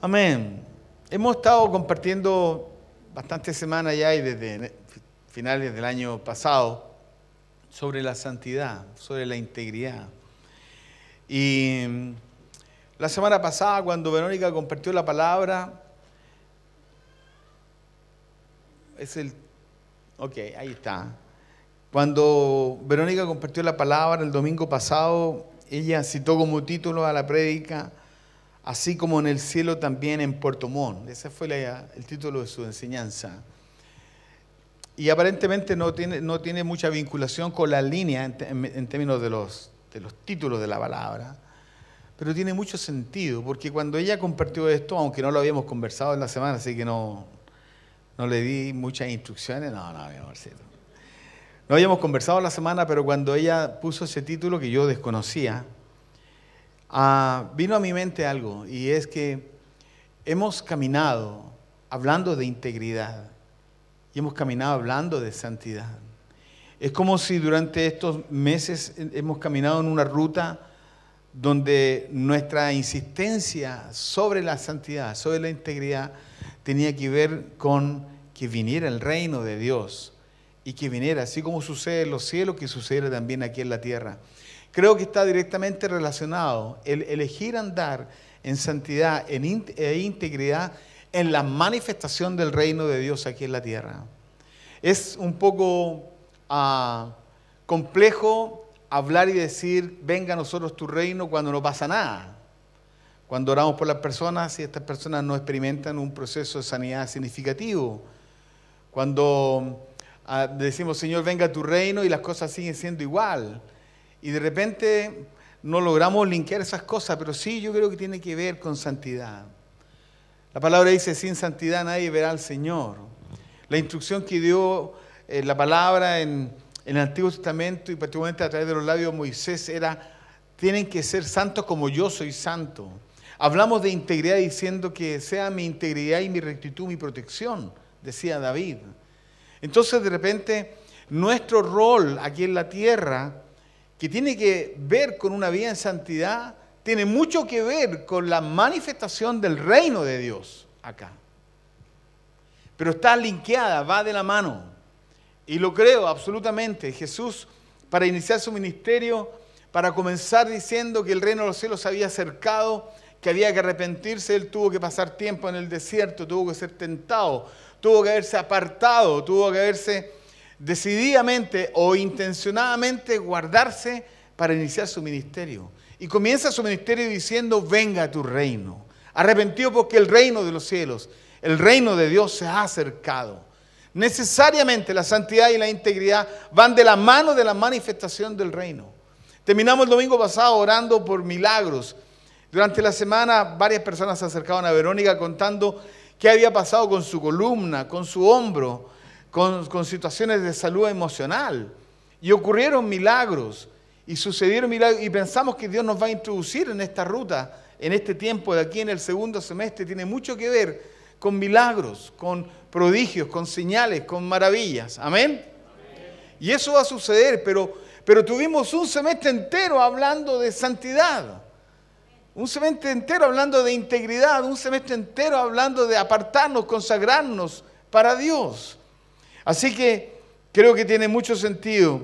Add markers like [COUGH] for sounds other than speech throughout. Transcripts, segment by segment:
Amén. Hemos estado compartiendo bastantes semanas ya y desde finales del año pasado sobre la santidad, sobre la integridad. Y mm, la semana pasada, cuando Verónica compartió la palabra, es el. Ok, ahí está. Cuando Verónica compartió la palabra el domingo pasado, ella citó como título a la prédica así como en el cielo también en Puerto Montt. Ese fue el título de su enseñanza. Y aparentemente no tiene, no tiene mucha vinculación con la línea en, términos de los, títulos de la palabra, pero tiene mucho sentido, porque cuando ella compartió esto, aunque no lo habíamos conversado en la semana, así que no, le di muchas instrucciones, no, no, No habíamos conversado la semana, pero cuando ella puso ese título que yo desconocía, Ah, vino a mi mente algo y es que hemos caminado hablando de integridad y hemos caminado hablando de santidad. Es como si durante estos meses hemos caminado en una ruta donde nuestra insistencia sobre la santidad, sobre la integridad, tenía que ver con que viniera el reino de Dios y que viniera, así como sucede en los cielos, que sucediera también aquí en la tierra. Creo que está directamente relacionado el elegir andar en santidad e integridad en la manifestación del reino de Dios aquí en la tierra. Es un poco ah, complejo hablar y decir, venga a nosotros tu reino cuando no pasa nada. Cuando oramos por las personas y estas personas no experimentan un proceso de sanidad significativo. Cuando ah, decimos, Señor, venga tu reino y las cosas siguen siendo igual. Y de repente no logramos linkear esas cosas, pero sí yo creo que tiene que ver con santidad. La palabra dice, sin santidad nadie verá al Señor. La instrucción que dio eh, la palabra en, el Antiguo Testamento y particularmente a través de los labios de Moisés era, tienen que ser santos como yo soy santo. Hablamos de integridad diciendo que sea mi integridad y mi rectitud mi protección, decía David. Entonces de repente nuestro rol aquí en la tierra que tiene que ver con una vida en santidad, tiene mucho que ver con la manifestación del reino de Dios acá. Pero está linkeada, va de la mano. Y lo creo absolutamente. Jesús, para iniciar su ministerio, para comenzar diciendo que el reino de los cielos había acercado, que había que arrepentirse, él tuvo que pasar tiempo en el desierto, tuvo que ser tentado, tuvo que haberse apartado, tuvo que haberse decididamente o intencionadamente guardarse para iniciar su ministerio. Y comienza su ministerio diciendo, venga tu reino. Arrepentido porque el reino de los cielos, el reino de Dios se ha acercado. Necesariamente la santidad y la integridad van de la mano de la manifestación del reino. Terminamos el domingo pasado orando por milagros. Durante la semana varias personas se acercaban a Verónica contando qué había pasado con su columna, con su hombro, con, situaciones de salud emocional. Y ocurrieron milagros y sucedieron milagros y pensamos que Dios nos va a introducir en esta ruta, en este tiempo de aquí en el segundo semestre. Tiene mucho que ver con milagros, con prodigios, con señales, con maravillas. Amén. Y eso va a suceder, pero, pero tuvimos un semestre entero hablando de santidad. Un semestre entero hablando de integridad, un semestre entero hablando de apartarnos, consagrarnos para Dios. Así que creo que tiene mucho sentido.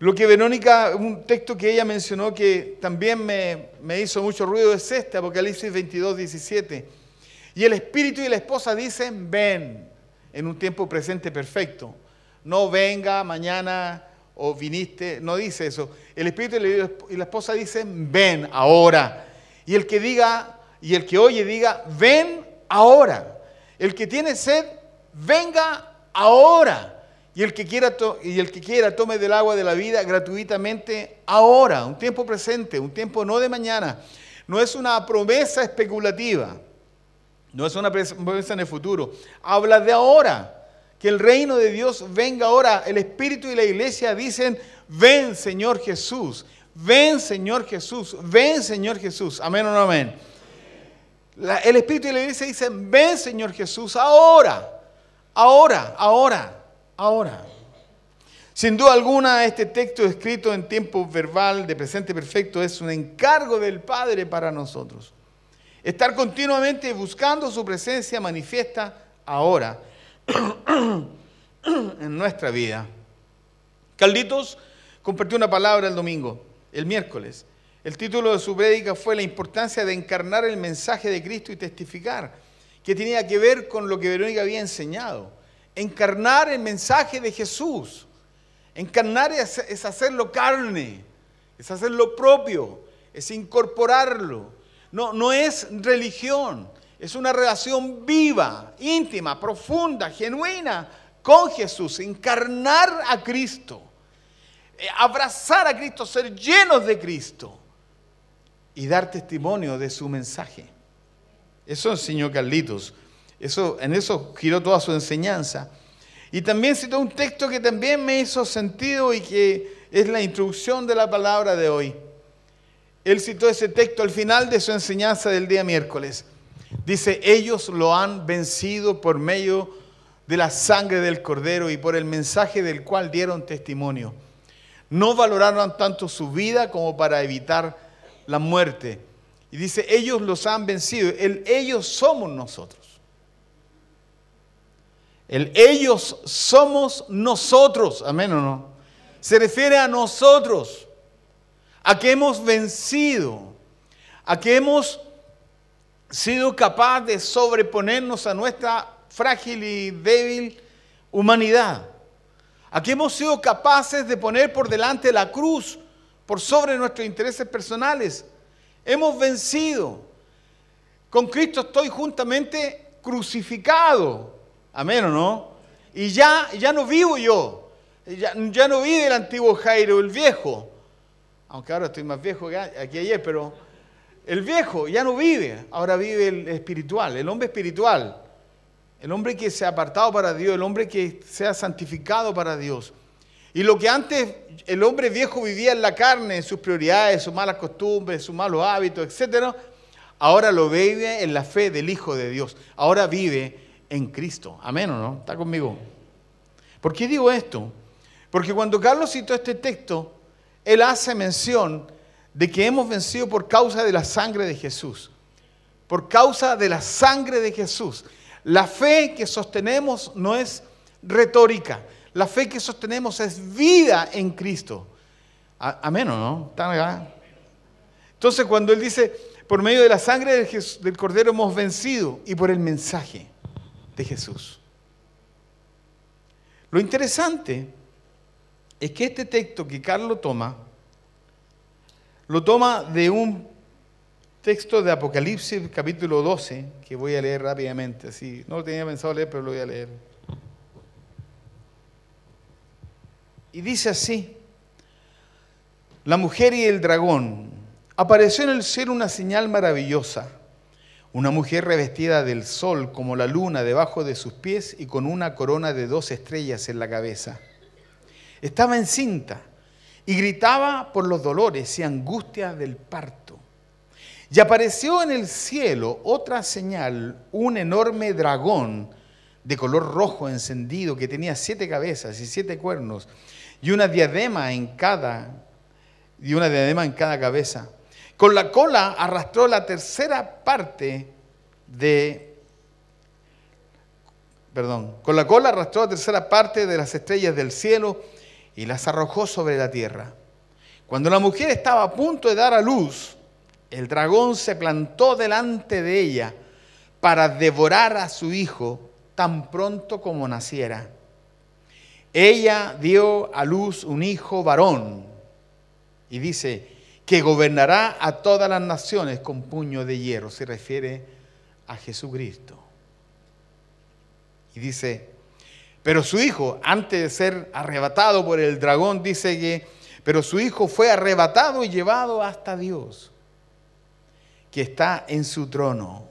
Lo que Verónica, un texto que ella mencionó que también me, hizo mucho ruido es este, Apocalipsis 22, 17. Y el espíritu y la esposa dicen, ven, en un tiempo presente perfecto. No venga mañana o viniste, no dice eso. El espíritu y la esposa dicen, ven ahora. Y el que diga, y el que oye diga, ven ahora. El que tiene sed, venga ahora. Y el, que quiera y el que quiera tome del agua de la vida gratuitamente ahora, un tiempo presente, un tiempo no de mañana. No es una promesa especulativa, no es una promesa en el futuro. Habla de ahora, que el reino de Dios venga ahora. El Espíritu y la iglesia dicen, ven Señor Jesús, ven Señor Jesús, ven Señor Jesús. Amén o no amén. el Espíritu y la iglesia dicen, ven Señor Jesús ahora. Ahora, ahora, ahora. Sin duda alguna, este texto escrito en tiempo verbal de presente perfecto es un encargo del Padre para nosotros. Estar continuamente buscando su presencia manifiesta ahora [CLEARS THROAT] en nuestra vida. Calditos compartió una palabra el domingo, el miércoles. El título de su prédica fue La importancia de encarnar el mensaje de Cristo y testificar que tenía que ver con lo que Verónica había enseñado. Encarnar el mensaje de Jesús. Encarnar es, hacerlo carne, es hacerlo propio, es incorporarlo. No, no es religión, es una relación viva, íntima, profunda, genuina con Jesús. Encarnar a Cristo eh, abrazar a Cristo, ser llenos de Cristo y dar testimonio de su mensaje. Eso enseñó Carlitos. Eso, en eso giró toda su enseñanza. Y también citó un texto que también me hizo sentido y que es la introducción de la palabra de hoy. Él citó ese texto al final de su enseñanza del día miércoles. Dice, ellos lo han vencido por medio de la sangre del cordero y por el mensaje del cual dieron testimonio. No valoraron tanto su vida como para evitar la muerte. Y dice, ellos los han vencido. El ellos somos nosotros. El ellos somos nosotros. Amén o no. Se refiere a nosotros. A que hemos vencido. A que hemos sido capaces de sobreponernos a nuestra frágil y débil humanidad. A que hemos sido capaces de poner por delante la cruz por sobre nuestros intereses personales Hemos vencido. Con Cristo estoy juntamente crucificado. Amén o no? Y ya, ya no vivo yo. Ya, ya no vive el antiguo Jairo, el viejo. Aunque ahora estoy más viejo que ayer, pero el viejo ya no vive. Ahora vive el espiritual, el hombre espiritual. El hombre que se ha apartado para Dios, el hombre que se ha santificado para Dios. Y lo que antes el hombre viejo vivía en la carne, en sus prioridades, sus malas costumbres, sus malos hábitos, etc., ahora lo vive en la fe del Hijo de Dios. Ahora vive en Cristo. Amén no? ¿Está conmigo? ¿Por qué digo esto? Porque cuando Carlos citó este texto, él hace mención de que hemos vencido por causa de la sangre de Jesús. Por causa de la sangre de Jesús. La fe que sostenemos no es retórica. La fe que sostenemos es vida en Cristo. Amén no? ¿Están Entonces cuando Él dice, por medio de la sangre del, Cordero hemos vencido y por el mensaje de Jesús. Lo interesante es que este texto que Carlos toma, lo toma de un texto de Apocalipsis capítulo 12, que voy a leer rápidamente, así, no lo tenía pensado leer, pero lo voy a leer. Y dice así, la mujer y el dragón. Apareció en el cielo una señal maravillosa, una mujer revestida del sol como la luna debajo de sus pies y con una corona de dos estrellas en la cabeza. Estaba encinta y gritaba por los dolores y angustias del parto. Y apareció en el cielo otra señal, un enorme dragón de color rojo encendido que tenía siete cabezas y siete cuernos y una diadema en cada y una en cada cabeza. Con la cola arrastró la tercera parte de perdón, con la cola arrastró la tercera parte de las estrellas del cielo y las arrojó sobre la tierra. Cuando la mujer estaba a punto de dar a luz, el dragón se plantó delante de ella para devorar a su hijo tan pronto como naciera. Ella dio a luz un hijo varón y dice que gobernará a todas las naciones con puño de hierro. Se refiere a Jesucristo. Y dice, pero su hijo, antes de ser arrebatado por el dragón, dice que, pero su hijo fue arrebatado y llevado hasta Dios, que está en su trono.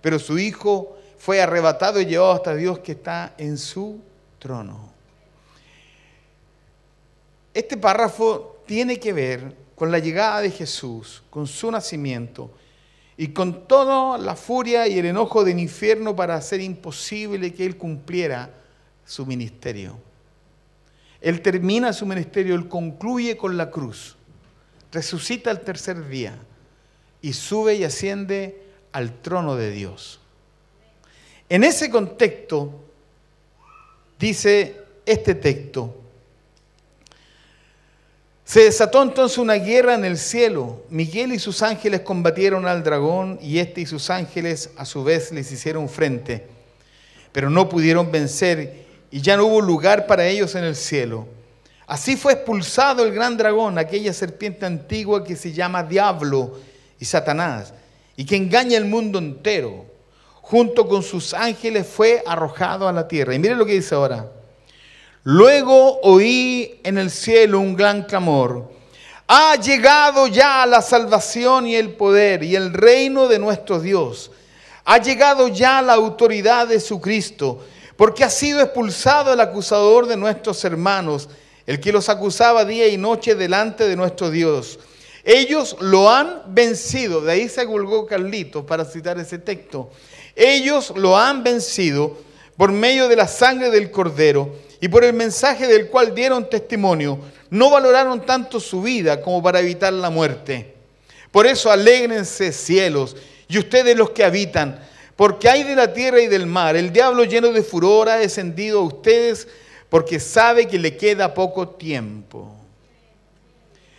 Pero su hijo fue arrebatado y llevado hasta Dios, que está en su trono. Este párrafo tiene que ver con la llegada de Jesús, con su nacimiento y con toda la furia y el enojo del infierno para hacer imposible que él cumpliera su ministerio. Él termina su ministerio, él concluye con la cruz, resucita el tercer día y sube y asciende al trono de Dios. En ese contexto, dice este texto, se desató entonces una guerra en el cielo. Miguel y sus ángeles combatieron al dragón y este y sus ángeles a su vez les hicieron frente, pero no pudieron vencer y ya no hubo lugar para ellos en el cielo. Así fue expulsado el gran dragón, aquella serpiente antigua que se llama Diablo y Satanás, y que engaña el mundo entero. Junto con sus ángeles fue arrojado a la tierra. Y mire lo que dice ahora, Luego oí en el cielo un gran clamor. Ha llegado ya la salvación y el poder y el reino de nuestro Dios. Ha llegado ya la autoridad de su Cristo, porque ha sido expulsado el acusador de nuestros hermanos, el que los acusaba día y noche delante de nuestro Dios. Ellos lo han vencido. De ahí se colgó Carlitos para citar ese texto. Ellos lo han vencido por medio de la sangre del cordero y por el mensaje del cual dieron testimonio, no valoraron tanto su vida como para evitar la muerte. Por eso alégrense cielos y ustedes los que habitan, porque hay de la tierra y del mar, el diablo lleno de furor ha descendido a ustedes porque sabe que le queda poco tiempo.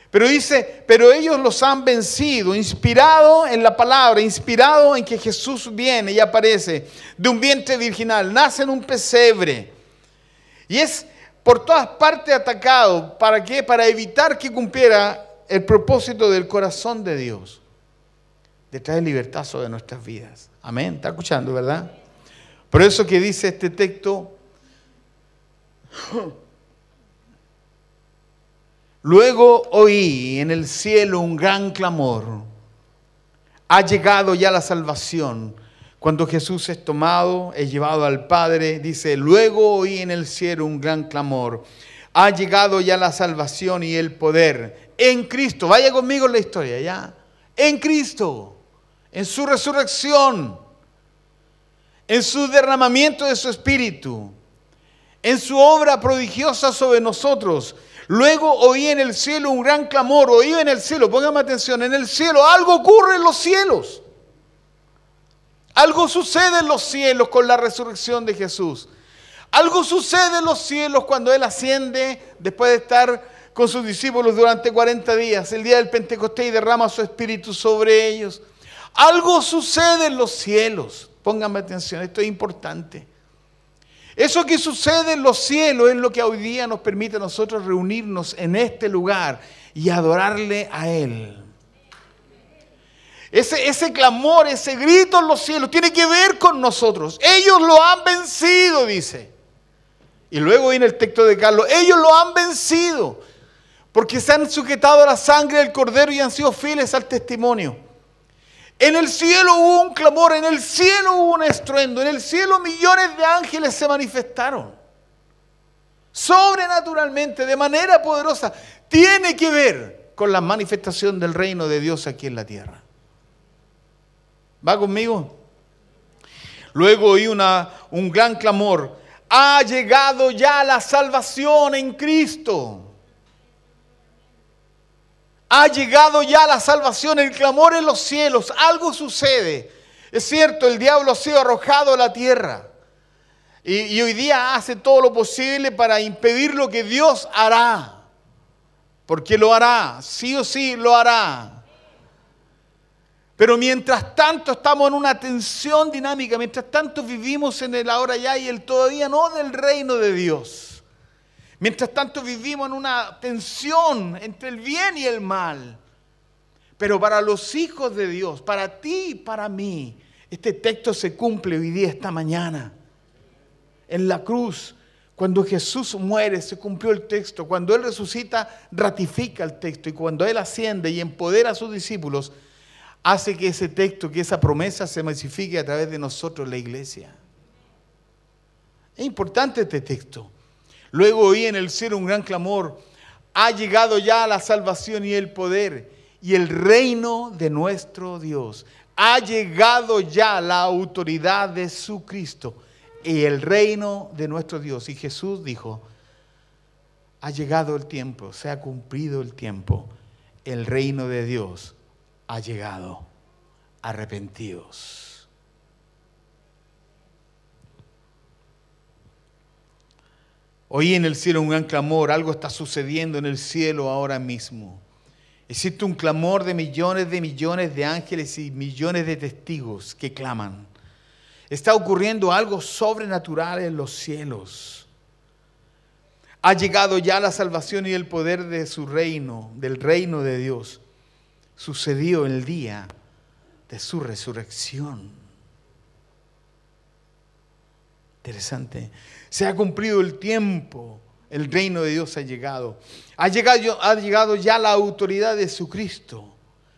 Pero dice, pero ellos los han vencido, inspirado en la palabra, inspirado en que Jesús viene y aparece de un vientre virginal, nace en un pesebre y es por todas partes atacado. ¿Para que Para evitar que cumpliera el propósito del corazón de Dios. De traer libertad sobre nuestras vidas. Amén. ¿Está escuchando, verdad? Por eso que dice este texto. Luego oí en el cielo un gran clamor. Ha llegado ya la salvación cuando Jesús es tomado, es llevado al Padre, dice, luego oí en el cielo un gran clamor. Ha llegado ya la salvación y el poder en Cristo. Vaya conmigo en la historia, ya. En Cristo, en su resurrección, en su derramamiento de su espíritu, en su obra prodigiosa sobre nosotros. Luego oí en el cielo un gran clamor, oí en el cielo, póngame atención, en el cielo, algo ocurre en los cielos. Algo sucede en los cielos con la resurrección de Jesús. Algo sucede en los cielos cuando Él asciende después de estar con sus discípulos durante 40 días, el día del Pentecostés y derrama su espíritu sobre ellos. Algo sucede en los cielos. Pónganme atención, esto es importante. Eso que sucede en los cielos es lo que hoy día nos permite a nosotros reunirnos en este lugar y adorarle a Él. Ese, clamor, ese grito en los cielos tiene que ver con nosotros. Ellos lo han vencido, dice. Y luego viene el texto de Carlos, ellos lo han vencido porque se han sujetado a la sangre del cordero y han sido fieles al testimonio. En el cielo hubo un clamor, en el cielo hubo un estruendo, en el cielo millones de ángeles se manifestaron. Sobrenaturalmente, de manera poderosa, tiene que ver con la manifestación del reino de Dios aquí en la tierra. ¿Va conmigo? Luego oí una, un gran clamor. Ha llegado ya la salvación en Cristo. Ha llegado ya la salvación, el clamor en los cielos. Algo sucede. Es cierto, el diablo ha sido arrojado a la tierra. y hoy día hace todo lo posible para impedir lo que Dios hará. Porque lo hará, sí o sí lo hará. Pero mientras tanto estamos en una tensión dinámica, mientras tanto vivimos en el ahora ya y el todavía no del reino de Dios. Mientras tanto vivimos en una tensión entre el bien y el mal. Pero para los hijos de Dios, para ti y para mí, este texto se cumple hoy día, esta mañana. En la cruz, cuando Jesús muere, se cumplió el texto. Cuando Él resucita, ratifica el texto. Y cuando Él asciende y empodera a sus discípulos, hace que ese texto, que esa promesa se masifique a través de nosotros, la iglesia. Es importante este texto. Luego oí en el cielo un gran clamor, ha llegado ya la salvación y el poder y el reino de nuestro Dios. Ha llegado ya la autoridad de su Cristo y el reino de nuestro Dios. Y Jesús dijo, ha llegado el tiempo, se ha cumplido el tiempo, el reino de Dios ha llegado. Arrepentidos. Oí en el cielo un gran clamor, algo está sucediendo en el cielo ahora mismo. Existe un clamor de millones de millones de ángeles y millones de testigos que claman. Está ocurriendo algo sobrenatural en los cielos. Ha llegado ya la salvación y el poder de su reino, del reino de Dios sucedió el día de su resurrección. Interesante. Se ha cumplido el tiempo. El reino de Dios ha llegado. Ha llegado, ha llegado ya la autoridad de Jesucristo.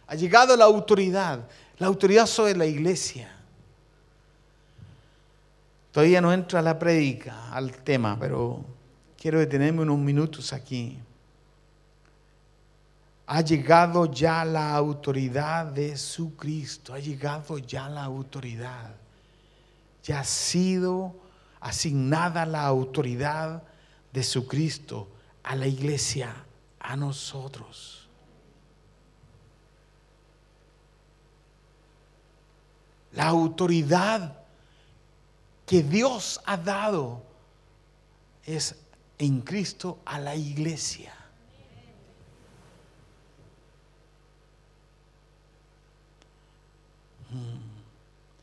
Ha llegado la autoridad. La autoridad sobre la iglesia. Todavía no entra la predica al tema, pero quiero detenerme unos minutos aquí. Ha llegado ya la autoridad de su Cristo, ha llegado ya la autoridad. Ya ha sido asignada la autoridad de su Cristo a la iglesia, a nosotros. la autoridad que Dios ha dado es en Cristo a la iglesia.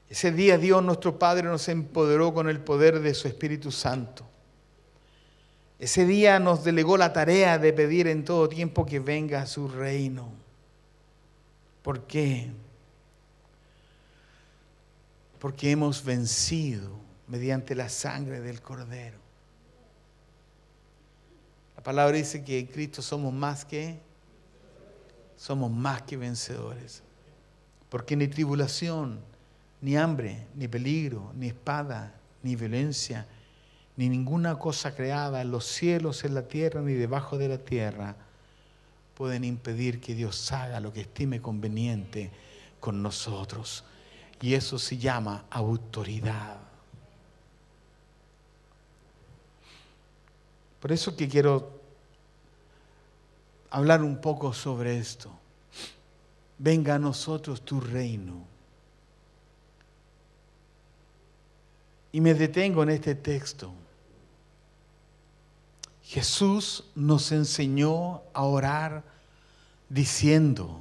Ese día Dios nuestro Padre nos empoderó con el poder de su Espíritu Santo. Ese día nos delegó la tarea de pedir en todo tiempo que venga a su reino. ¿Por qué? Porque hemos vencido mediante la sangre del Cordero. La palabra dice que en Cristo somos más que, somos más que vencedores. Porque ni tribulación, ni hambre, ni peligro, ni espada, ni violencia, ni ninguna cosa creada en los cielos, en la tierra, ni debajo de la tierra, pueden impedir que Dios haga lo que estime conveniente con nosotros. Y eso se llama autoridad. Por eso que quiero hablar un poco sobre esto venga a nosotros tu reino. Y me detengo en este texto. Jesús nos enseñó a orar diciendo,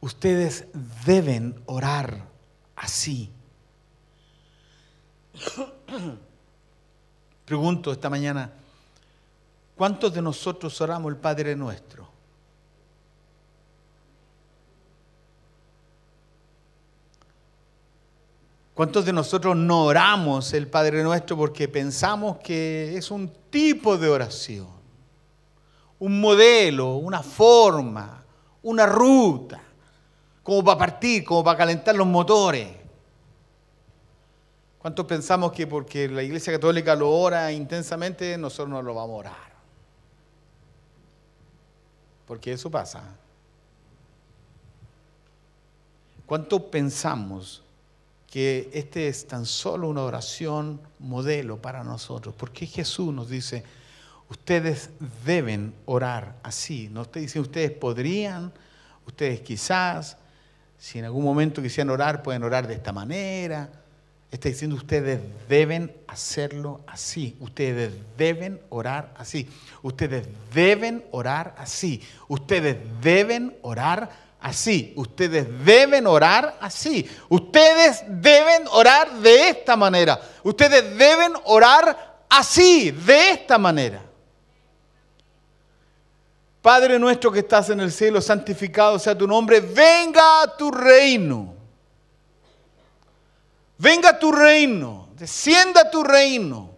ustedes deben orar así. Pregunto esta mañana, ¿cuántos de nosotros oramos el Padre nuestro? ¿Cuántos de nosotros no oramos el Padre Nuestro porque pensamos que es un tipo de oración? Un modelo, una forma, una ruta, como para partir, como para calentar los motores. ¿Cuántos pensamos que porque la Iglesia Católica lo ora intensamente, nosotros no lo vamos a orar? Porque eso pasa. ¿Cuántos pensamos que esta es tan solo una oración modelo para nosotros, porque Jesús nos dice, ustedes deben orar así, no te dice, ustedes podrían, ustedes quizás, si en algún momento quisieran orar, pueden orar de esta manera. Está diciendo, ustedes deben hacerlo así, ustedes deben orar así, ustedes deben orar así, ustedes deben orar así así, ustedes deben orar así, ustedes deben orar de esta manera, ustedes deben orar así, de esta manera. Padre nuestro que estás en el cielo, santificado sea tu nombre, venga a tu reino. Venga a tu reino, descienda a tu reino.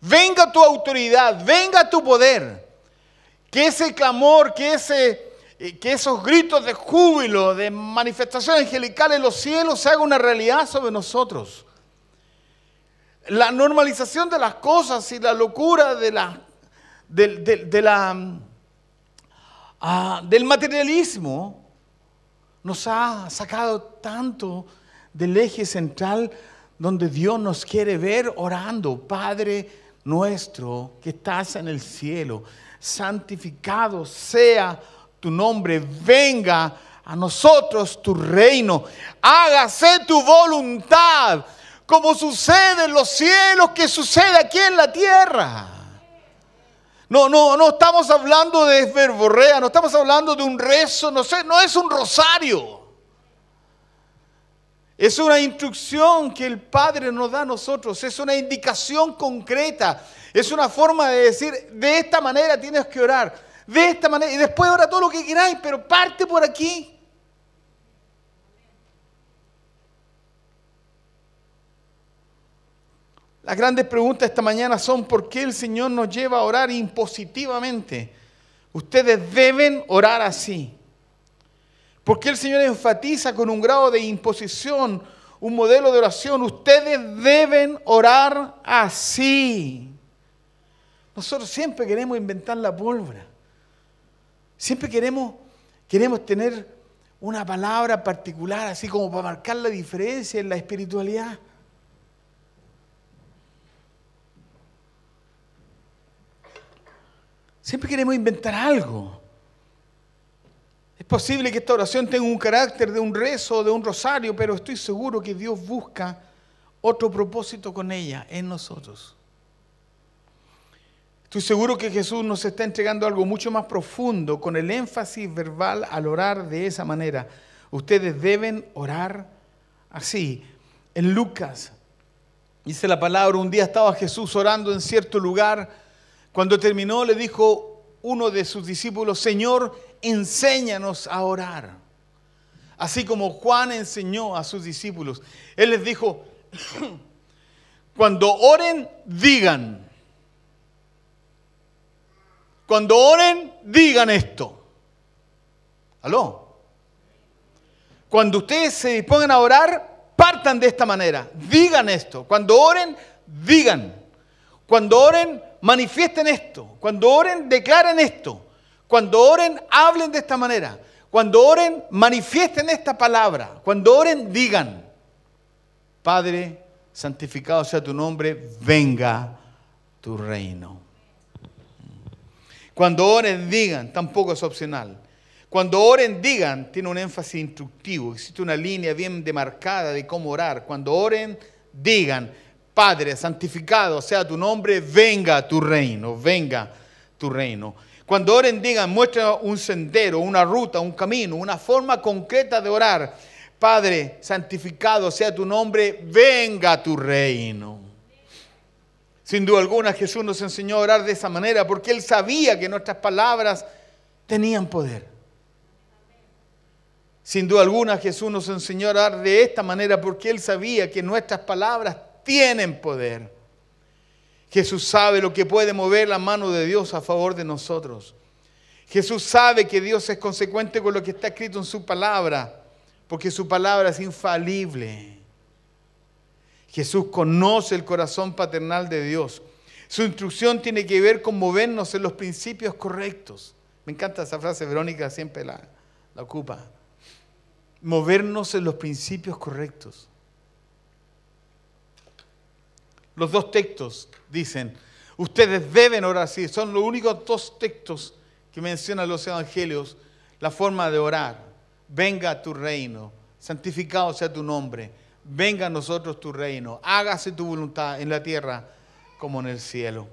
Venga tu autoridad, venga tu poder. Que ese clamor, que ese que esos gritos de júbilo, de manifestación angelical en los cielos se haga una realidad sobre nosotros. La normalización de las cosas y la locura de la, del ah, materialismo nos ha sacado tanto del eje central donde Dios nos quiere ver orando, Padre nuestro que estás en el cielo, santificado sea tu nombre, venga a nosotros tu reino, hágase tu voluntad, como sucede en los cielos, que sucede aquí en la tierra. No, no, no estamos hablando de verborrea, no estamos hablando de un rezo, no no es un rosario. Es una instrucción que el Padre nos da a nosotros, es una indicación concreta, es una forma de decir, de esta manera tienes que orar de esta manera, y después ora todo lo que queráis, pero parte por aquí. Las grandes preguntas esta mañana son por qué el Señor nos lleva a orar impositivamente. Ustedes deben orar así. ¿Por qué el Señor enfatiza con un grado de imposición un modelo de oración? Ustedes deben orar así. Nosotros siempre queremos inventar la pólvora. Siempre queremos, queremos tener una palabra particular, así como para marcar la diferencia en la espiritualidad. Siempre queremos inventar algo. Es posible que esta oración tenga un carácter de un rezo, de un rosario, pero estoy seguro que Dios busca otro propósito con ella en nosotros. Estoy seguro que Jesús nos está entregando algo mucho más profundo con el énfasis verbal al orar de esa manera. Ustedes deben orar así. En Lucas dice la palabra, un día estaba Jesús orando en cierto lugar. Cuando terminó le dijo uno de sus discípulos, Señor, enséñanos a orar. Así como Juan enseñó a sus discípulos. Él les dijo, [CLEARS THROAT] cuando oren, digan. Cuando oren, digan esto. ¿Aló? Cuando ustedes se dispongan a orar, partan de esta manera. Digan esto. Cuando oren, digan. Cuando oren, manifiesten esto. Cuando oren, declaren esto. Cuando oren, hablen de esta manera. Cuando oren, manifiesten esta palabra. Cuando oren, digan, Padre, santificado sea tu nombre, venga tu reino. Cuando oren, digan, tampoco es opcional. Cuando oren, digan, tiene un énfasis instructivo, existe una línea bien demarcada de cómo orar. Cuando oren, digan, Padre, santificado sea tu nombre, venga tu reino, venga tu reino. Cuando oren, digan, muestra un sendero, una ruta, un camino, una forma concreta de orar. Padre, santificado sea tu nombre, venga tu reino. Sin duda alguna Jesús nos enseñó a orar de esa manera porque Él sabía que nuestras palabras tenían poder. Sin duda alguna Jesús nos enseñó a orar de esta manera porque Él sabía que nuestras palabras tienen poder. Jesús sabe lo que puede mover la mano de Dios a favor de nosotros. Jesús sabe que Dios es consecuente con lo que está escrito en su palabra, porque su palabra es infalible. Jesús conoce el corazón paternal de Dios. Su instrucción tiene que ver con movernos en los principios correctos. Me encanta esa frase, Verónica siempre la, ocupa. Movernos en los principios correctos. Los dos textos dicen, ustedes deben orar así. Son los únicos dos textos que mencionan los evangelios, la forma de orar. Venga a tu reino, santificado sea tu nombre venga a nosotros tu reino, hágase tu voluntad en la tierra como en el cielo.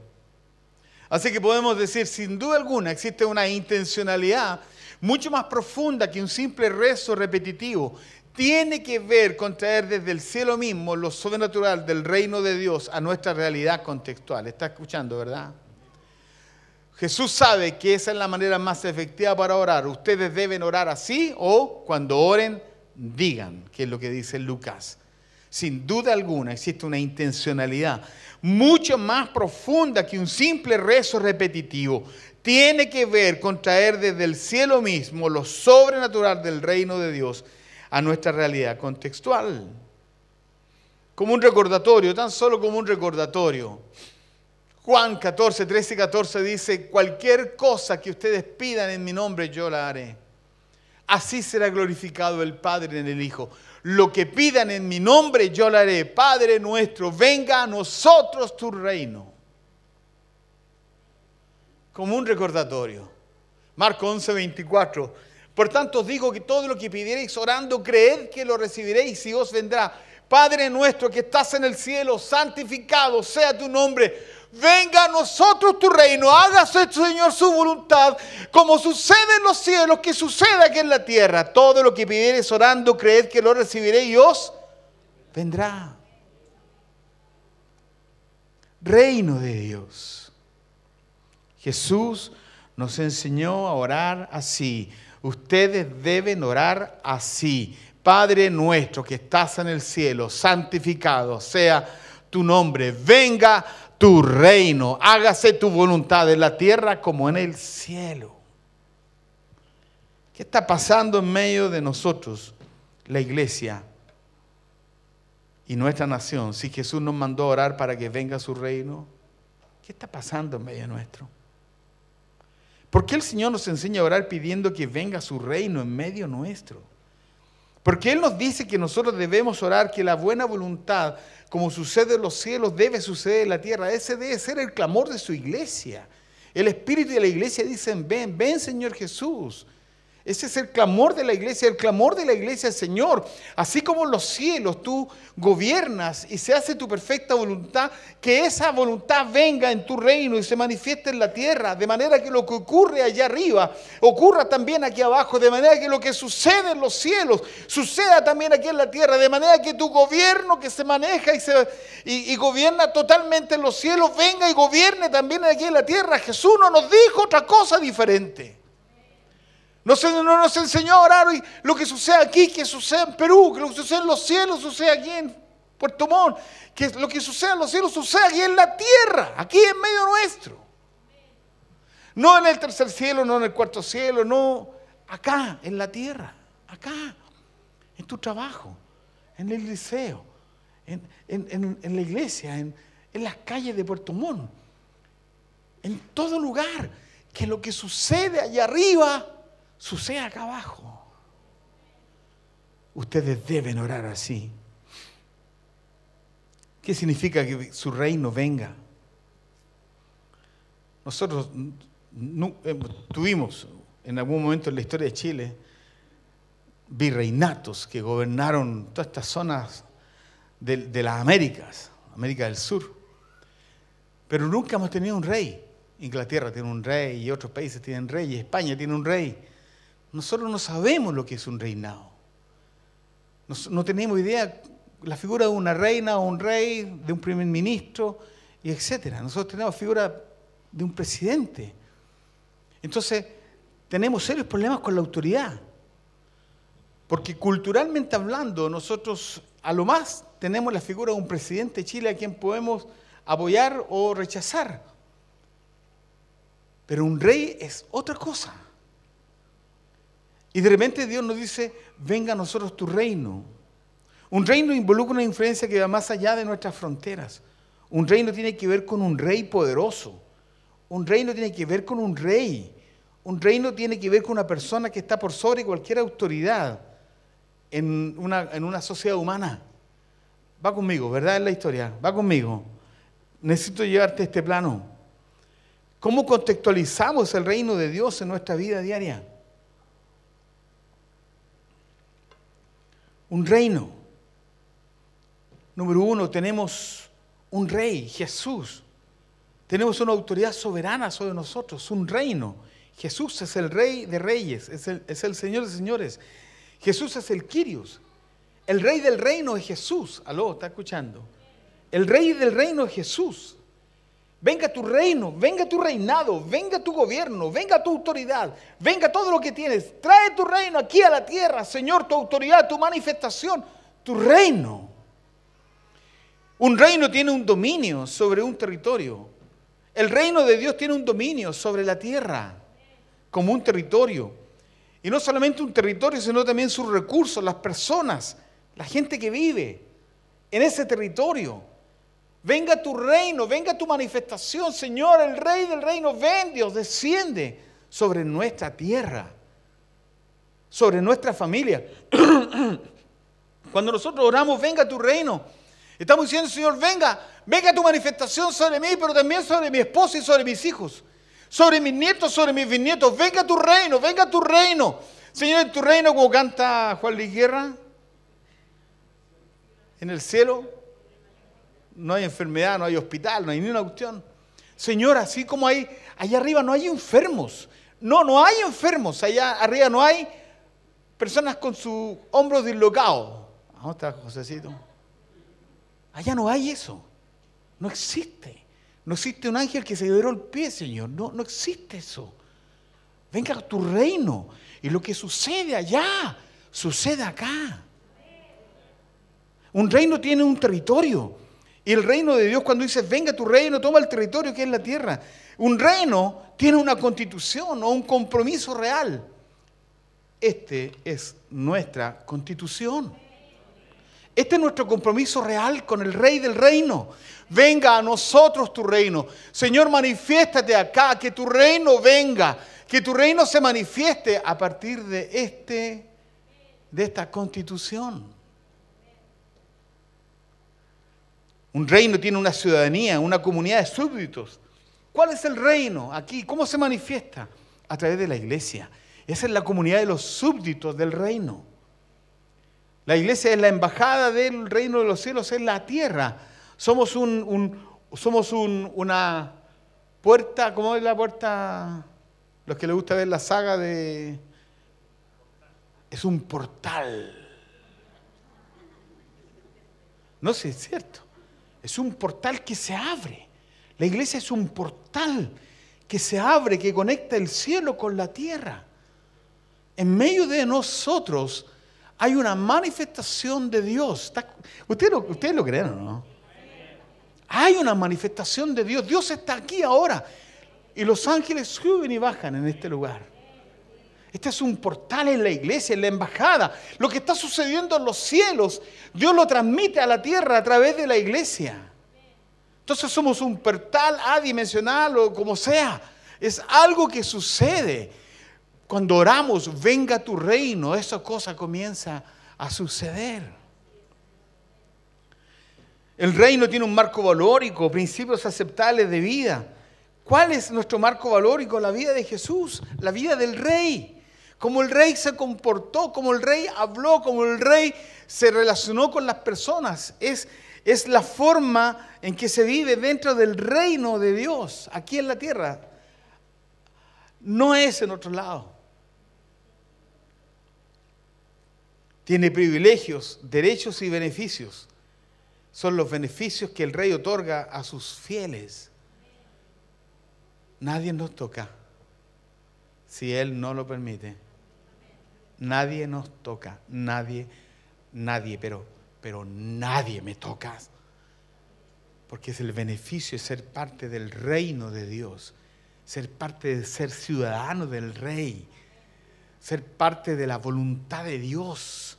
Así que podemos decir, sin duda alguna, existe una intencionalidad mucho más profunda que un simple rezo repetitivo. Tiene que ver con traer desde el cielo mismo lo sobrenatural del reino de Dios a nuestra realidad contextual. ¿Está escuchando, verdad? Jesús sabe que esa es la manera más efectiva para orar. Ustedes deben orar así o cuando oren, digan, que es lo que dice Lucas sin duda alguna existe una intencionalidad mucho más profunda que un simple rezo repetitivo. Tiene que ver con traer desde el cielo mismo lo sobrenatural del reino de Dios a nuestra realidad contextual. Como un recordatorio, tan solo como un recordatorio. Juan 14, 13 y 14 dice, cualquier cosa que ustedes pidan en mi nombre yo la haré. Así será glorificado el Padre en el Hijo. Lo que pidan en mi nombre yo lo haré. Padre nuestro, venga a nosotros tu reino. Como un recordatorio. Marco 11, 24. Por tanto os digo que todo lo que pidiereis orando, creed que lo recibiréis y os vendrá. Padre nuestro que estás en el cielo, santificado sea tu nombre venga a nosotros tu reino, hágase, Señor, su voluntad, como sucede en los cielos, que suceda aquí en la tierra. Todo lo que pidieres orando, creed que lo recibiré y vendrá. Reino de Dios. Jesús nos enseñó a orar así. Ustedes deben orar así. Padre nuestro que estás en el cielo, santificado sea tu nombre. Venga tu reino, hágase tu voluntad en la tierra como en el cielo. ¿Qué está pasando en medio de nosotros, la iglesia y nuestra nación? Si Jesús nos mandó a orar para que venga su reino, ¿qué está pasando en medio nuestro? ¿Por qué el Señor nos enseña a orar pidiendo que venga su reino en medio nuestro? Porque Él nos dice que nosotros debemos orar, que la buena voluntad, como sucede en los cielos, debe suceder en la tierra. Ese debe ser el clamor de su iglesia. El espíritu de la iglesia dicen, ven, ven Señor Jesús. Ese es el clamor de la iglesia. El clamor de la iglesia del Señor, así como los cielos tú gobiernas y se hace tu perfecta voluntad, que esa voluntad venga en tu reino y se manifieste en la tierra, de manera que lo que ocurre allá arriba ocurra también aquí abajo, de manera que lo que sucede en los cielos suceda también aquí en la tierra, de manera que tu gobierno que se maneja y, se, y gobierna totalmente en los cielos venga y gobierne también aquí en la tierra. Jesús no nos dijo otra cosa diferente. No, no nos enseñó a orar hoy lo que sucede aquí, que sucede en Perú, que lo que sucede en los cielos sucede aquí en Puerto Montt, que lo que sucede en los cielos sucede aquí en la tierra, aquí en medio nuestro. No en el tercer cielo, no en el cuarto cielo, no acá, en la tierra, acá, en tu trabajo, en el liceo, en, en la iglesia, en, las calles de Puerto Montt, en todo lugar, que lo que sucede allá arriba sucede acá abajo. Ustedes deben orar así. ¿Qué significa que su reino venga? Nosotros eh, tuvimos en algún momento en la historia de Chile virreinatos que gobernaron todas estas zonas de, de las Américas, América del Sur. Pero nunca hemos tenido un rey. Inglaterra tiene un rey y otros países tienen rey, y España tiene un rey. Nosotros no sabemos lo que es un reinado. no tenemos idea la figura de una reina o un rey, de un primer ministro, y etc. Nosotros tenemos figura de un presidente. Entonces, tenemos serios problemas con la autoridad. Porque culturalmente hablando, nosotros a lo más tenemos la figura de un presidente de Chile a quien podemos apoyar o rechazar. Pero un rey es otra cosa. Y de repente Dios nos dice, venga a nosotros tu reino. Un reino involucra una influencia que va más allá de nuestras fronteras. Un reino tiene que ver con un rey poderoso. Un reino tiene que ver con un rey. Un reino tiene que ver con una persona que está por sobre cualquier autoridad en una, sociedad humana. Va conmigo, ¿verdad? Es la historia. Va conmigo. Necesito llevarte a este plano. ¿Cómo contextualizamos el reino de Dios en nuestra vida diaria? un reino. Número uno, tenemos un rey, Jesús. Tenemos una autoridad soberana sobre nosotros, un reino. Jesús es el rey de reyes, es el, Señor de señores. Jesús es el Kyrios. El rey del reino es Jesús. Aló, está escuchando. El rey del reino es Jesús. Venga tu reino, venga tu reinado, venga tu gobierno, venga tu autoridad, venga todo lo que tienes. Trae tu reino aquí a la tierra, Señor, tu autoridad, tu manifestación, tu reino. Un reino tiene un dominio sobre un territorio. El reino de Dios tiene un dominio sobre la tierra, como un territorio. Y no solamente un territorio, sino también sus recursos, las personas, la gente que vive en ese territorio. Venga tu reino, venga tu manifestación, Señor, el Rey del reino, ven Dios, desciende sobre nuestra tierra, sobre nuestra familia. [CLEARS THROAT] Cuando nosotros oramos, venga tu reino, estamos diciendo, Señor, venga, venga tu manifestación sobre mí, pero también sobre mi esposa y sobre mis hijos, sobre mis nietos, sobre mis bisnietos, venga tu reino, venga tu reino. Señor, en tu reino, como canta Juan Liguerra, en el cielo no hay enfermedad, no hay hospital, no hay ni una cuestión. Señor, así como hay, allá arriba no hay enfermos. No, no hay enfermos. Allá arriba no hay personas con sus hombros dislocados. Ah, ¿Dónde está Allá no hay eso. No existe. No existe un ángel que se liberó el pie, Señor. No, no existe eso. Venga a tu reino. Y lo que sucede allá, sucede acá. Un reino tiene un territorio. Y el reino de Dios cuando dice, venga tu reino, toma el territorio que es la tierra. Un reino tiene una constitución o un compromiso real. Este es nuestra constitución. Este es nuestro compromiso real con el rey del reino. Venga a nosotros tu reino. Señor, manifiéstate acá, que tu reino venga, que tu reino se manifieste a partir de, este, de esta constitución. Un reino tiene una ciudadanía, una comunidad de súbditos. ¿Cuál es el reino aquí? ¿Cómo se manifiesta? A través de la iglesia. Esa es la comunidad de los súbditos del reino. La iglesia es la embajada del reino de los cielos en la tierra. Somos, un, somos una puerta, ¿cómo es la puerta? Los que les gusta ver la saga de... Es un portal. No sé, es cierto. Es un portal que se abre. La iglesia es un portal que se abre, que conecta el cielo con la tierra. En medio de nosotros hay una manifestación de Dios. ¿Ustedes lo, creen o no? Hay una manifestación de Dios. Dios está aquí ahora. Y los ángeles suben y bajan en este lugar. Este es un portal en la iglesia, en la embajada. Lo que está sucediendo en los cielos, Dios lo transmite a la tierra a través de la iglesia. Entonces somos un portal adimensional o como sea. Es algo que sucede. Cuando oramos, venga tu reino, esa cosa comienza a suceder. El reino tiene un marco valórico, principios aceptables de vida. ¿Cuál es nuestro marco valórico? La vida de Jesús, la vida del rey como el rey se comportó, como el rey habló, como el rey se relacionó con las personas. Es, es la forma en que se vive dentro del reino de Dios, aquí en la tierra. No es en otro lado. Tiene privilegios, derechos y beneficios. Son los beneficios que el rey otorga a sus fieles. Nadie nos toca si Él no lo permite nadie nos toca, nadie, nadie, pero, pero nadie me toca. Porque es el beneficio de ser parte del reino de Dios, ser parte de ser ciudadano del rey, ser parte de la voluntad de Dios.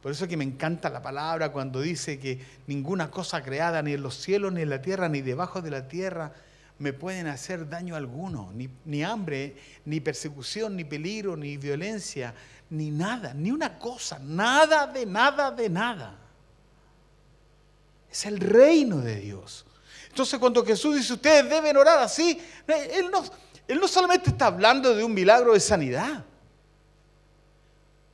Por eso que me encanta la palabra cuando dice que ninguna cosa creada, ni en los cielos, ni en la tierra, ni debajo de la tierra, me pueden hacer daño alguno, ni, hambre, ni persecución, ni peligro, ni violencia, ni nada, ni una cosa, nada de nada de nada. Es el reino de Dios. Entonces cuando Jesús dice, ustedes deben orar así, eh, Él él no solamente está hablando de un milagro de sanidad,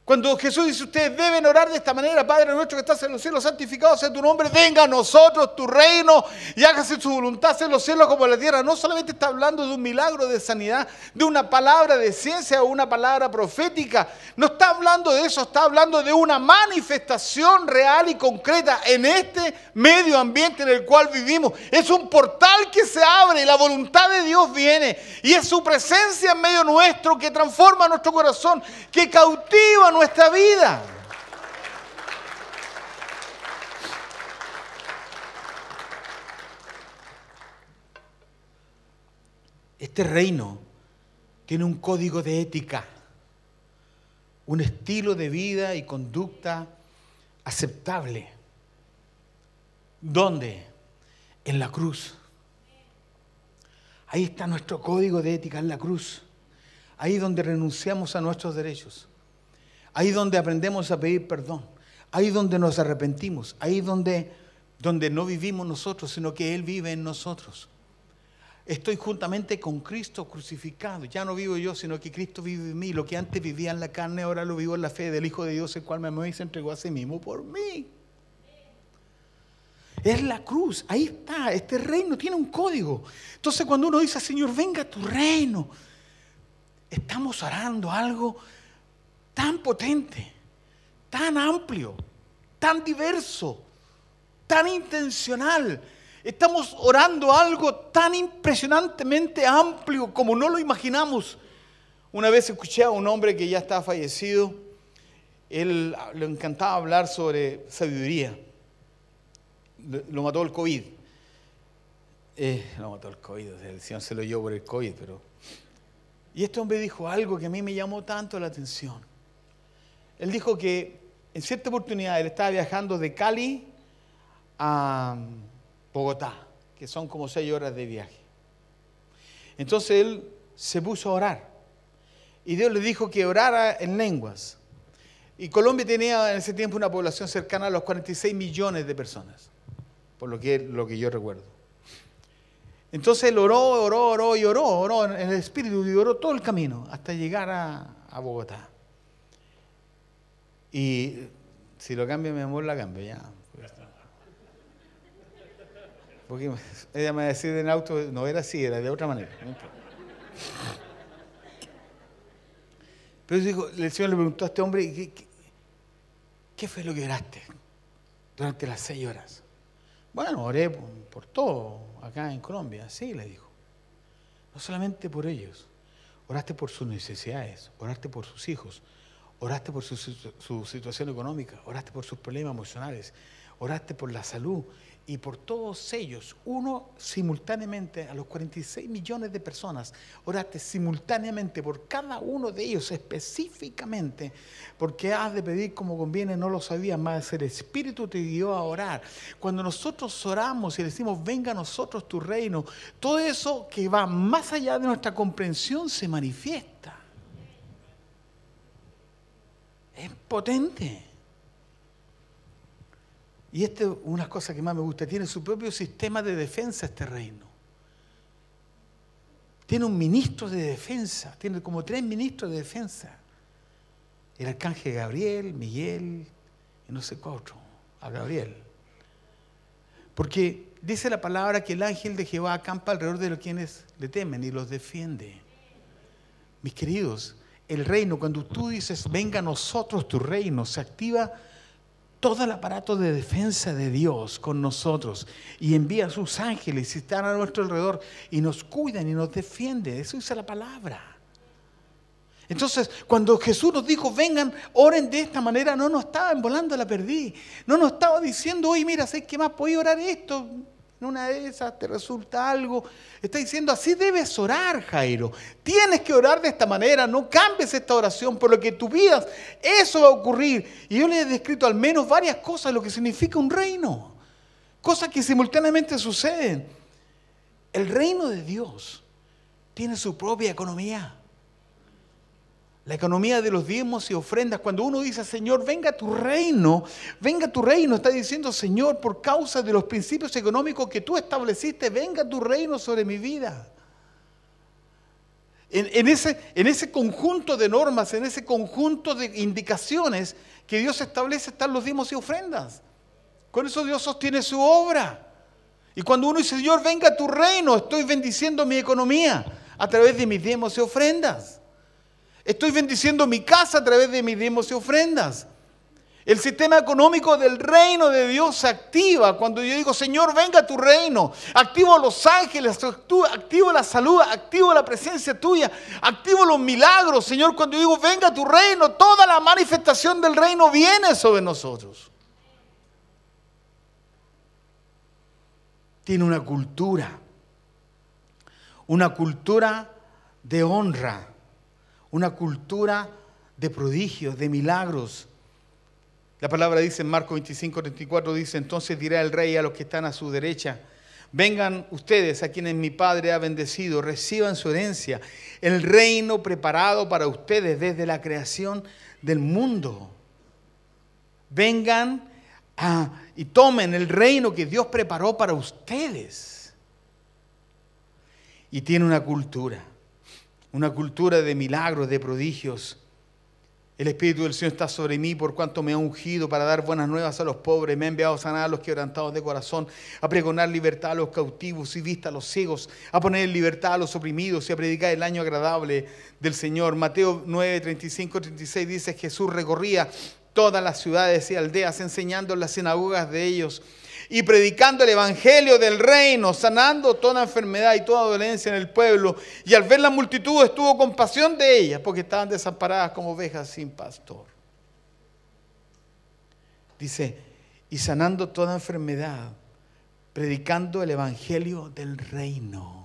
cuando Jesús dice, ustedes deben orar de esta manera, Padre nuestro que estás en los cielos, santificado sea tu nombre, venga a nosotros tu reino y hágase tu voluntad en los cielos como en la tierra. No solamente está hablando de un milagro de sanidad, de una palabra de ciencia o una palabra profética, no está hablando de eso, está hablando de una manifestación real y concreta en este medio ambiente en el cual vivimos. Es un portal que se abre la voluntad de Dios viene y es su presencia en medio nuestro que transforma nuestro corazón, que cautiva nuestra vida. Este reino tiene un código de ética, un estilo de vida y conducta aceptable. ¿Dónde? En la cruz. Ahí está nuestro código de ética en la cruz. Ahí donde renunciamos a nuestros derechos. Ahí donde aprendemos a pedir perdón. Ahí donde nos arrepentimos. Ahí donde, donde no vivimos nosotros, sino que Él vive en nosotros. Estoy juntamente con Cristo crucificado. Ya no vivo yo, sino que Cristo vive en mí. Lo que antes vivía en la carne, ahora lo vivo en la fe del Hijo de Dios, el cual me amó y se entregó a sí mismo por mí. Es la cruz, ahí está, este reino tiene un código. Entonces cuando uno dice, Señor, venga a tu reino, estamos orando algo tan potente, tan amplio, tan diverso, tan intencional. Estamos orando algo tan impresionantemente amplio como no lo imaginamos. Una vez escuché a un hombre que ya estaba fallecido, él le encantaba hablar sobre sabiduría. Lo mató el COVID. lo mató el COVID, eh, el Señor se lo llevó por el COVID, pero... Y este hombre dijo algo que a mí me llamó tanto la atención él dijo que en cierta oportunidad él estaba viajando de Cali a um, Bogotá, que son como seis horas de viaje. Entonces él se puso a orar y Dios le dijo que orara en lenguas. Y Colombia tenía en ese tiempo una población cercana a los 46 millones de personas, por lo que, lo que yo recuerdo. Entonces él oró, oró, oró y oró, oró en el espíritu y oró todo el camino hasta llegar a Bogotá. Y si lo cambia mi amor, la cambio ya. Porque ella me decía en auto, no era así, era de otra manera. Pero el Señor le preguntó a este hombre, ¿qué, fue lo que oraste durante las seis horas? Bueno, oré por, por todo acá en Colombia, sí, le dijo. No solamente por ellos, oraste por sus necesidades, oraste por sus hijos, Oraste por su, situación económica, oraste por sus problemas emocionales, oraste por la salud y por todos ellos, uno simultáneamente a los 46 millones de personas, oraste simultáneamente por cada uno de ellos específicamente, porque has de pedir como conviene, no lo sabías, más el Espíritu te guió a orar. Cuando nosotros oramos y decimos, venga a nosotros tu reino, todo eso que va más allá de nuestra comprensión se manifiesta es potente. Y esta es una cosa que más me gusta. Tiene su propio sistema de defensa este reino. Tiene un ministro de defensa. Tiene como tres ministros de defensa. El arcángel Gabriel, Miguel y no sé cuál otro. A Gabriel. Porque dice la palabra que el ángel de Jehová acampa alrededor de los quienes le temen y los defiende. Mis queridos, el reino, cuando tú dices, venga a nosotros tu reino, se activa todo el aparato de defensa de Dios con nosotros y envía a sus ángeles y están a nuestro alrededor y nos cuidan y nos defienden. Eso dice la palabra. Entonces, cuando Jesús nos dijo, vengan, oren de esta manera, no nos estaba volando la perdí. No nos estaba diciendo, oye, mira, sé qué más puedo orar esto una de esas te resulta algo. Está diciendo, así debes orar, Jairo. Tienes que orar de esta manera, no cambies esta oración, por lo que tú vidas. eso va a ocurrir. Y yo le he descrito al menos varias cosas lo que significa un reino. Cosas que simultáneamente suceden. El reino de Dios tiene su propia economía. La economía de los diezmos y ofrendas, cuando uno dice, Señor, venga a tu reino, venga a tu reino, está diciendo, Señor, por causa de los principios económicos que tú estableciste, venga a tu reino sobre mi vida. En, ese, ese conjunto de normas, en ese conjunto de indicaciones que Dios establece están los diezmos y ofrendas. Con eso Dios sostiene su obra. Y cuando uno dice, Señor, venga a tu reino, estoy bendiciendo mi economía a través de mis diezmos y ofrendas. Estoy bendiciendo mi casa a través de mis demos y ofrendas. El sistema económico del reino de Dios se activa cuando yo digo, Señor, venga tu reino. Activo los ángeles, activo la salud, activo la presencia tuya, activo los milagros. Señor, cuando yo digo, venga tu reino, toda la manifestación del reino viene sobre nosotros. Tiene una cultura, una cultura de honra una cultura de prodigios, de milagros. La palabra dice en Marcos 25, 34, dice, entonces dirá el rey a los que están a su derecha, vengan ustedes a quienes mi Padre ha bendecido, reciban su herencia, el reino preparado para ustedes desde la creación del mundo. Vengan y tomen el reino que Dios preparó para ustedes. Y tiene una cultura una cultura de milagros, de prodigios. El Espíritu del Señor está sobre mí por cuanto me ha ungido para dar buenas nuevas a los pobres, me ha enviado a sanar a los quebrantados de corazón, a pregonar libertad a los cautivos y vista a los ciegos, a poner en libertad a los oprimidos y a predicar el año agradable del Señor. Mateo 9, 35, 36 dice, Jesús recorría todas las ciudades y aldeas enseñando en las sinagogas de ellos y predicando el evangelio del reino, sanando toda enfermedad y toda dolencia en el pueblo. Y al ver la multitud estuvo compasión de ellas, porque estaban desamparadas como ovejas sin pastor. Dice, y sanando toda enfermedad, predicando el evangelio del reino.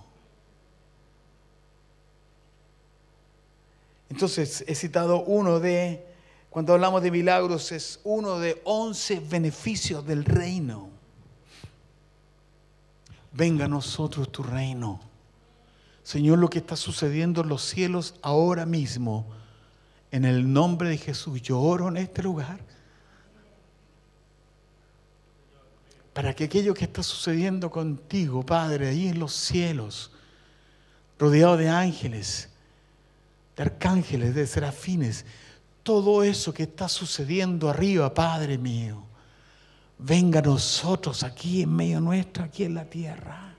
Entonces, he citado uno de cuando hablamos de milagros, es uno de once beneficios del reino venga a nosotros tu reino. Señor, lo que está sucediendo en los cielos ahora mismo, en el nombre de Jesús, lloro en este lugar. Para que aquello que está sucediendo contigo, Padre, ahí en los cielos, rodeado de ángeles, de arcángeles, de serafines, todo eso que está sucediendo arriba, Padre mío, venga a nosotros aquí en medio nuestro, aquí en la tierra.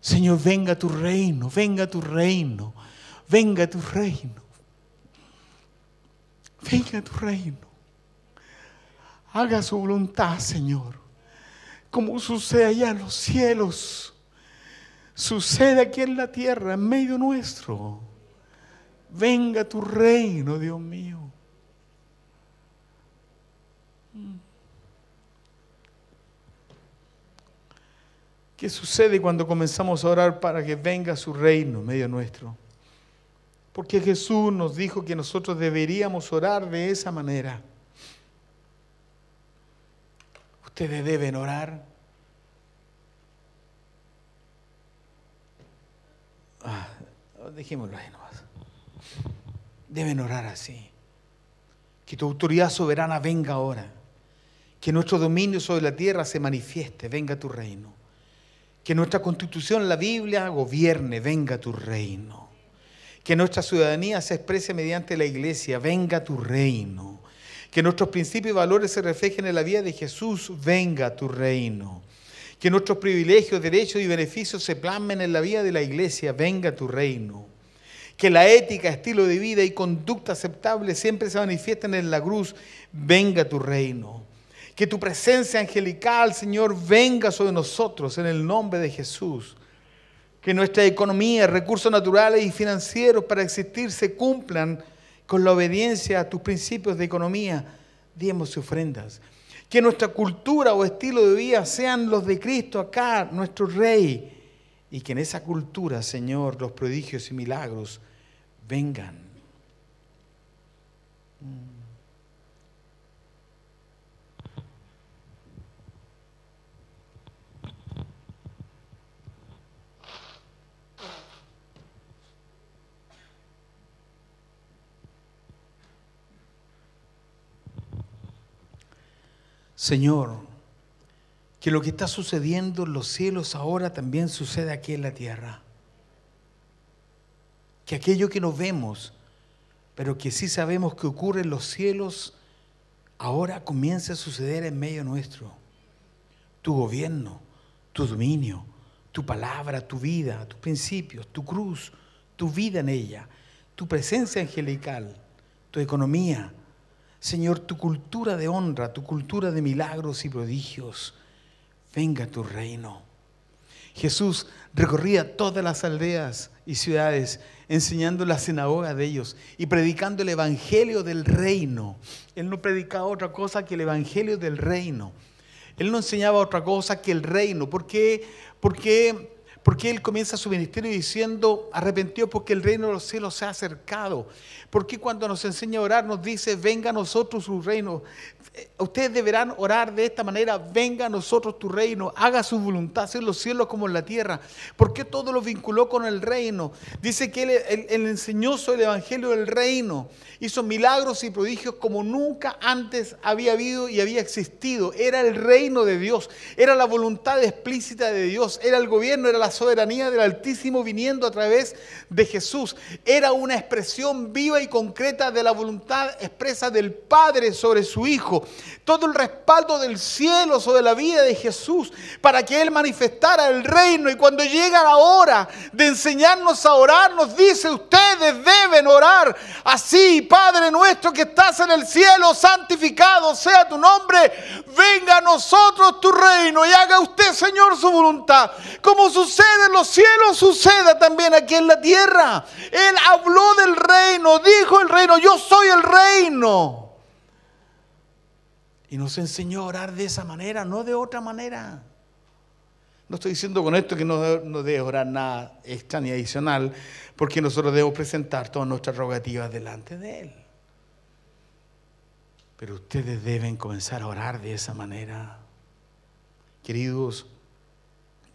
Señor, venga tu reino, venga tu reino, venga tu reino. Venga tu reino. Haga su voluntad, Señor, como sucede allá en los cielos. Sucede aquí en la tierra, en medio nuestro. Venga tu reino, Dios mío. ¿Qué sucede cuando comenzamos a orar para que venga su reino en medio nuestro? Porque Jesús nos dijo que nosotros deberíamos orar de esa manera. Ustedes deben orar. Ah, dejémoslo ahí nomás. Deben orar así. Que tu autoridad soberana venga ahora. Que nuestro dominio sobre la tierra se manifieste. Venga tu reino. Que nuestra constitución, la Biblia, gobierne, venga tu reino. Que nuestra ciudadanía se exprese mediante la iglesia, venga tu reino. Que nuestros principios y valores se reflejen en la vida de Jesús, venga tu reino. Que nuestros privilegios, derechos y beneficios se plasmen en la vida de la iglesia, venga tu reino. Que la ética, estilo de vida y conducta aceptable siempre se manifiesten en la cruz, venga tu reino. Que tu presencia angelical, Señor, venga sobre nosotros en el nombre de Jesús. Que nuestra economía, recursos naturales y financieros para existir se cumplan con la obediencia a tus principios de economía, diemos ofrendas. Que nuestra cultura o estilo de vida sean los de Cristo acá, nuestro Rey. Y que en esa cultura, Señor, los prodigios y milagros vengan. Mm. Señor, que lo que está sucediendo en los cielos ahora también sucede aquí en la tierra. Que aquello que no vemos, pero que sí sabemos que ocurre en los cielos, ahora comience a suceder en medio nuestro. Tu gobierno, tu dominio, tu palabra, tu vida, tus principios, tu cruz, tu vida en ella, tu presencia angelical, tu economía, Señor, tu cultura de honra, tu cultura de milagros y prodigios. Venga tu reino. Jesús recorría todas las aldeas y ciudades, enseñando la sinagoga de ellos y predicando el Evangelio del reino. Él no predicaba otra cosa que el Evangelio del reino. Él no enseñaba otra cosa que el reino. ¿Por qué? Porque porque él comienza su ministerio diciendo, arrepentió porque el reino de los cielos se ha acercado. Porque cuando nos enseña a orar nos dice, venga a nosotros su reino. Eh, ustedes deberán orar de esta manera, venga a nosotros tu reino, haga su voluntad, sea en los cielos como en la tierra. Porque todo lo vinculó con el reino. Dice que él, enseñó el evangelio del reino. Hizo milagros y prodigios como nunca antes había habido y había existido. Era el reino de Dios, era la voluntad explícita de Dios, era el gobierno, era la soberanía del Altísimo viniendo a través de Jesús. Era una expresión viva y concreta de la voluntad expresa del Padre sobre su Hijo. Todo el respaldo del cielo sobre la vida de Jesús para que Él manifestara el reino. Y cuando llega la hora de enseñarnos a orar, nos dice, ustedes deben orar así, Padre nuestro que estás en el cielo, santificado sea tu nombre, venga a nosotros tu reino y haga usted, Señor, su voluntad. Como sucede sucede en los cielos, suceda también aquí en la tierra. Él habló del reino, dijo el reino, yo soy el reino. Y nos enseñó a orar de esa manera, no de otra manera. No estoy diciendo con esto que no, no debe orar nada extra ni adicional, porque nosotros debemos presentar todas nuestras rogativas delante de Él. Pero ustedes deben comenzar a orar de esa manera. Queridos,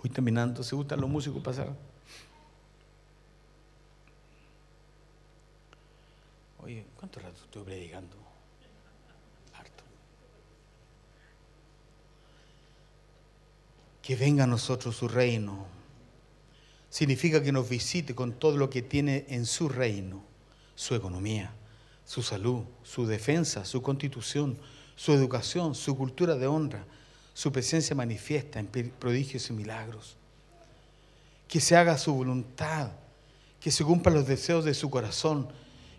Voy terminando, se gustan los músicos pasar. Oye, ¿cuánto rato estoy predicando? Harto. Que venga a nosotros su reino. Significa que nos visite con todo lo que tiene en su reino, su economía, su salud, su defensa, su constitución, su educación, su cultura de honra, su presencia manifiesta en prodigios y milagros. Que se haga su voluntad, que se cumplan los deseos de su corazón,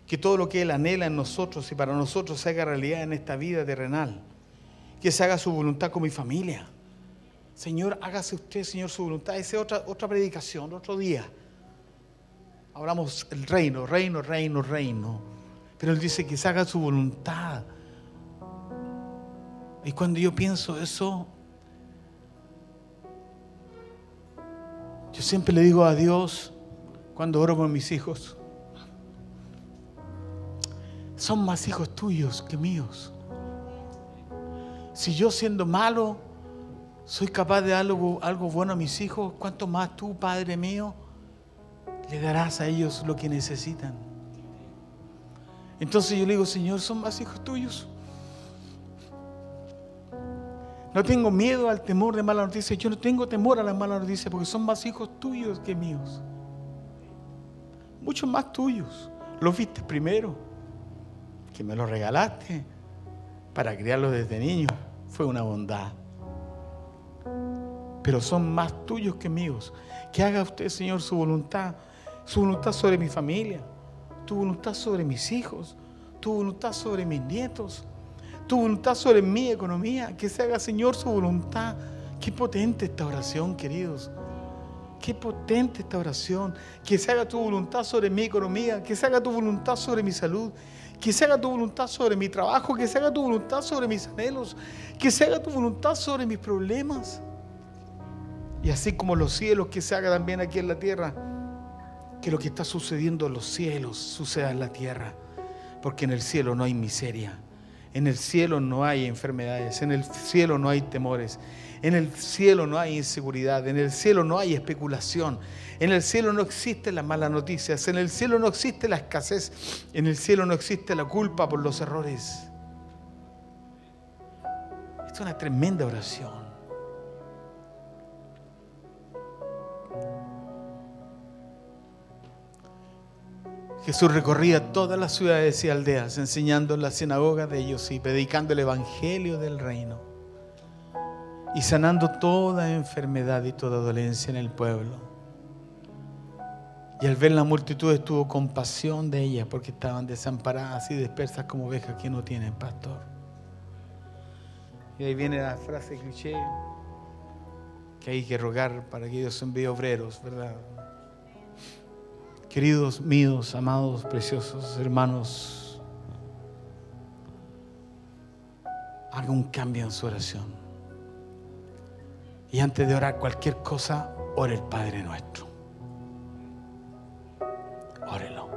que todo lo que Él anhela en nosotros y para nosotros se haga realidad en esta vida terrenal. Que se haga su voluntad con mi familia. Señor, hágase usted, Señor, su voluntad. Esa es otra, otra predicación, otro día. Hablamos el reino, reino, reino, reino. Pero Él dice que se haga su voluntad y cuando yo pienso eso, yo siempre le digo a Dios cuando oro por mis hijos, son más hijos tuyos que míos. Si yo siendo malo soy capaz de algo, algo bueno a mis hijos, ¿cuánto más tú, Padre mío, le darás a ellos lo que necesitan? Entonces yo le digo, Señor, son más hijos tuyos. No tengo miedo al temor de malas noticias. Yo no tengo temor a las malas noticias porque son más hijos tuyos que míos. Muchos más tuyos. Los viste primero, que me los regalaste para criarlos desde niño. Fue una bondad. Pero son más tuyos que míos. Que haga usted, Señor, su voluntad. Su voluntad sobre mi familia. Tu voluntad sobre mis hijos. Tu voluntad sobre mis nietos tu voluntad sobre mi economía. Que se haga, Señor, su voluntad. Qué potente esta oración, queridos. Qué potente esta oración. Que se haga tu voluntad sobre mi economía. Que se haga tu voluntad sobre mi salud. Que se haga tu voluntad sobre mi trabajo. Que se haga tu voluntad sobre mis anhelos. Que se haga tu voluntad sobre mis problemas. Y así como los cielos, que se haga también aquí en la tierra. Que lo que está sucediendo en los cielos suceda en la tierra. Porque en el cielo no hay miseria en el cielo no hay enfermedades, en el cielo no hay temores, en el cielo no hay inseguridad, en el cielo no hay especulación, en el cielo no existen las malas noticias, en el cielo no existe la escasez, en el cielo no existe la culpa por los errores. es una tremenda oración. Jesús recorría todas las ciudades y aldeas, enseñando en la sinagoga de ellos y predicando el Evangelio del reino y sanando toda enfermedad y toda dolencia en el pueblo. Y al ver la multitud estuvo compasión de ellas porque estaban desamparadas y dispersas como ovejas que no tienen pastor. Y ahí viene la frase cliché que hay que rogar para que Dios envíe obreros, ¿verdad? Queridos míos, amados, preciosos hermanos, haga un cambio en su oración. Y antes de orar cualquier cosa, ore el Padre nuestro. Órelo.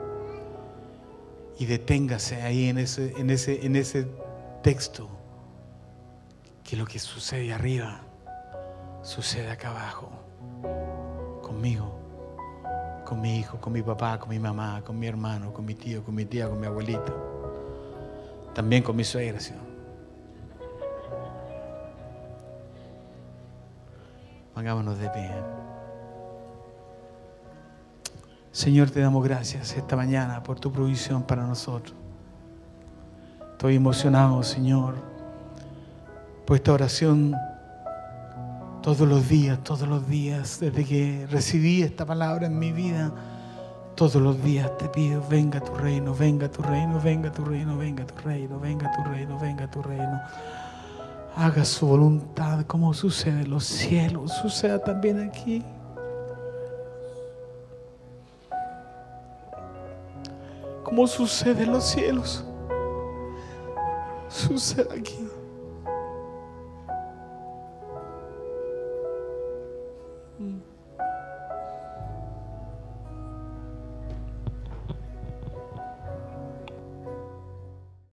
Y deténgase ahí en ese, en ese, en ese texto. Que lo que sucede arriba, sucede acá abajo. Conmigo con mi hijo, con mi papá, con mi mamá, con mi hermano, con mi tío, con mi tía, con mi abuelito, también con mi suegra, Señor. Pongámonos de pie. Señor, te damos gracias esta mañana por tu provisión para nosotros. Estoy emocionado, Señor, por esta oración todos los días, todos los días, desde que recibí esta palabra en mi vida, todos los días te pido, venga tu reino, venga tu reino, venga tu reino, venga tu reino, venga tu reino, venga tu reino. Haga su voluntad como sucede en los cielos, suceda también aquí. Como sucede en los cielos, suceda aquí.